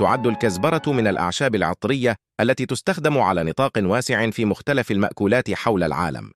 تعد الكزبرة من الأعشاب العطرية التي تستخدم على نطاق واسع في مختلف المأكولات حول العالم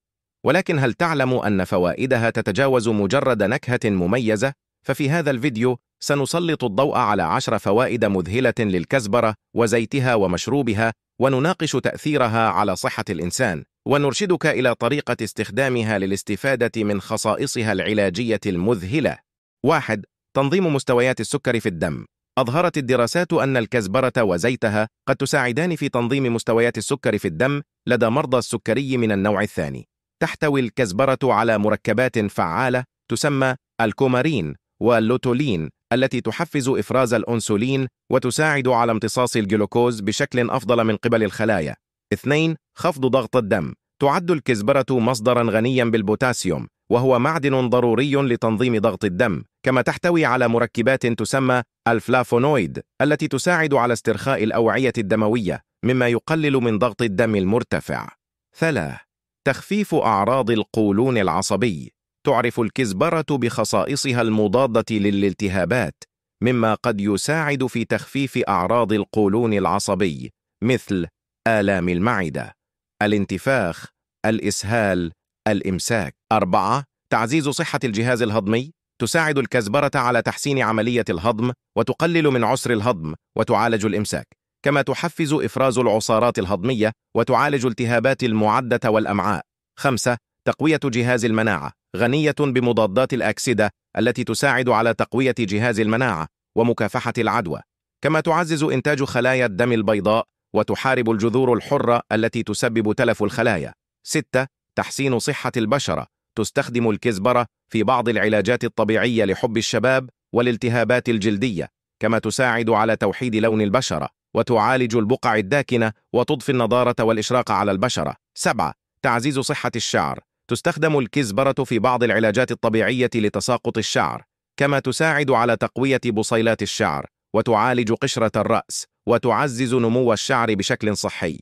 ولكن هل تعلم أن فوائدها تتجاوز مجرد نكهة مميزة؟ ففي هذا الفيديو سنسلط الضوء على عشر فوائد مذهلة للكزبرة وزيتها ومشروبها ونناقش تأثيرها على صحة الإنسان ونرشدك إلى طريقة استخدامها للاستفادة من خصائصها العلاجية المذهلة واحد تنظيم مستويات السكر في الدم أظهرت الدراسات أن الكزبرة وزيتها قد تساعدان في تنظيم مستويات السكر في الدم لدى مرضى السكري من النوع الثاني. تحتوي الكزبرة على مركبات فعالة تسمى الكومارين واللوتولين التي تحفز إفراز الأنسولين وتساعد على امتصاص الجلوكوز بشكل أفضل من قبل الخلايا. 2. خفض ضغط الدم تعد الكزبرة مصدرا غنيا بالبوتاسيوم وهو معدن ضروري لتنظيم ضغط الدم كما تحتوي على مركبات تسمى الفلافونويد التي تساعد على استرخاء الأوعية الدموية مما يقلل من ضغط الدم المرتفع 3. تخفيف أعراض القولون العصبي تعرف الكزبرة بخصائصها المضادة للالتهابات مما قد يساعد في تخفيف أعراض القولون العصبي مثل آلام المعدة الانتفاخ الإسهال الإمساك 4. تعزيز صحة الجهاز الهضمي تساعد الكزبرة على تحسين عملية الهضم وتقلل من عسر الهضم وتعالج الإمساك كما تحفز إفراز العصارات الهضمية وتعالج التهابات المعدة والأمعاء خمسة تقوية جهاز المناعة غنية بمضادات الأكسدة التي تساعد على تقوية جهاز المناعة ومكافحة العدوى كما تعزز إنتاج خلايا الدم البيضاء وتحارب الجذور الحرة التي تسبب تلف الخلايا ستة تحسين صحة البشرة تستخدم الكزبرة في بعض العلاجات الطبيعية لحب الشباب والالتهابات الجلدية كما تساعد على توحيد لون البشرة وتعالج البقع الداكنة وتضفي النضارة والإشراق على البشرة 7. تعزيز صحة الشعر تستخدم الكزبرة في بعض العلاجات الطبيعية لتساقط الشعر كما تساعد على تقوية بصيلات الشعر وتعالج قشرة الرأس وتعزز نمو الشعر بشكل صحي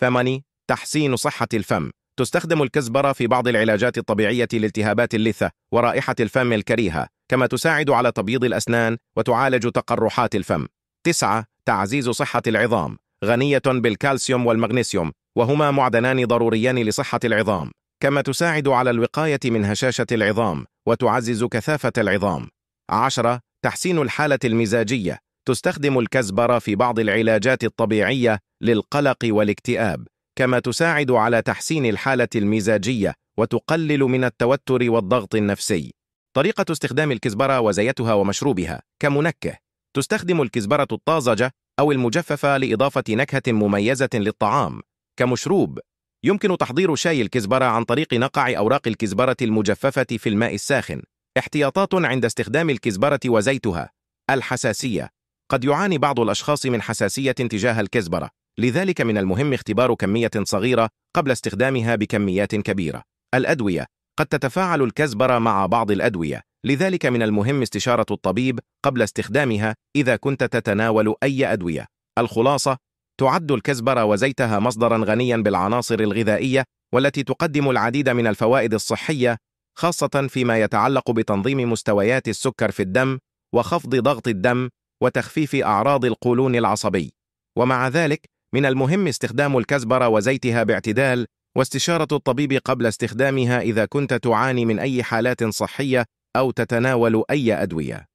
8. تحسين صحة الفم تستخدم الكزبرة في بعض العلاجات الطبيعية لالتهابات اللثة ورائحة الفم الكريهة كما تساعد على تبييض الأسنان وتعالج تقرحات الفم تسعة تعزيز صحة العظام غنية بالكالسيوم والمغنيسيوم وهما معدنان ضروريان لصحة العظام كما تساعد على الوقاية من هشاشة العظام وتعزز كثافة العظام عشرة تحسين الحالة المزاجية تستخدم الكزبرة في بعض العلاجات الطبيعية للقلق والاكتئاب كما تساعد على تحسين الحالة المزاجية وتقلل من التوتر والضغط النفسي طريقة استخدام الكزبرة وزيتها ومشروبها كمنكه تستخدم الكزبرة الطازجة أو المجففة لإضافة نكهة مميزة للطعام كمشروب يمكن تحضير شاي الكزبرة عن طريق نقع أوراق الكزبرة المجففة في الماء الساخن احتياطات عند استخدام الكزبرة وزيتها الحساسية قد يعاني بعض الأشخاص من حساسية تجاه الكزبرة لذلك من المهم اختبار كمية صغيرة قبل استخدامها بكميات كبيرة. الأدوية قد تتفاعل الكزبرة مع بعض الأدوية، لذلك من المهم استشارة الطبيب قبل استخدامها إذا كنت تتناول أي أدوية. الخلاصة تعد الكزبرة وزيتها مصدرا غنيا بالعناصر الغذائية والتي تقدم العديد من الفوائد الصحية خاصة فيما يتعلق بتنظيم مستويات السكر في الدم وخفض ضغط الدم وتخفيف أعراض القولون العصبي. ومع ذلك من المهم استخدام الكزبرة وزيتها باعتدال واستشارة الطبيب قبل استخدامها إذا كنت تعاني من أي حالات صحية أو تتناول أي أدوية